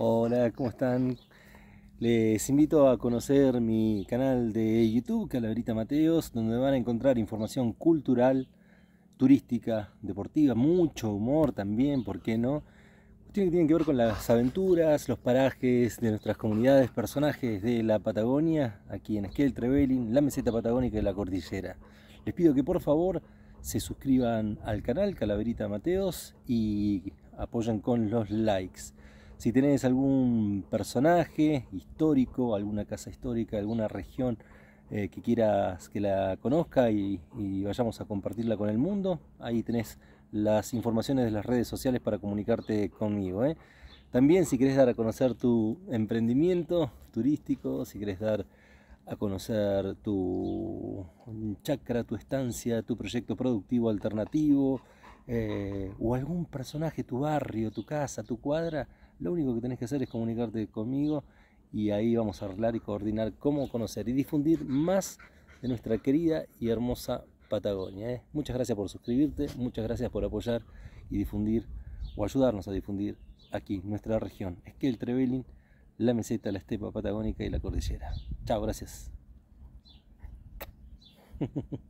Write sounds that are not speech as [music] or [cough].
Hola, ¿cómo están? Les invito a conocer mi canal de YouTube, Calaverita Mateos, donde van a encontrar información cultural, turística, deportiva, mucho humor también, ¿por qué no? Tiene que que ver con las aventuras, los parajes de nuestras comunidades, personajes de la Patagonia, aquí en Esquel Trevelin, la meseta patagónica y la cordillera. Les pido que por favor se suscriban al canal Calaverita Mateos y apoyen con los likes. Si tenés algún personaje histórico, alguna casa histórica, alguna región eh, que quieras que la conozca y, vayamos a compartirla con el mundo, ahí tenés las informaciones de las redes sociales para comunicarte conmigo. ¿eh? También si querés dar a conocer tu emprendimiento turístico, si querés dar a conocer tu chacra, tu estancia, tu proyecto productivo alternativo, eh, o algún personaje, tu barrio, tu casa, tu cuadra, lo único que tenés que hacer es comunicarte conmigo y ahí vamos a hablar y coordinar cómo conocer y difundir más de nuestra querida y hermosa Patagonia. ¿eh? Muchas gracias por suscribirte, muchas gracias por apoyar y difundir o ayudarnos a difundir aquí nuestra región. Es que el Trevelin, la meseta, la estepa patagónica y la cordillera. Chao, gracias. [laughs]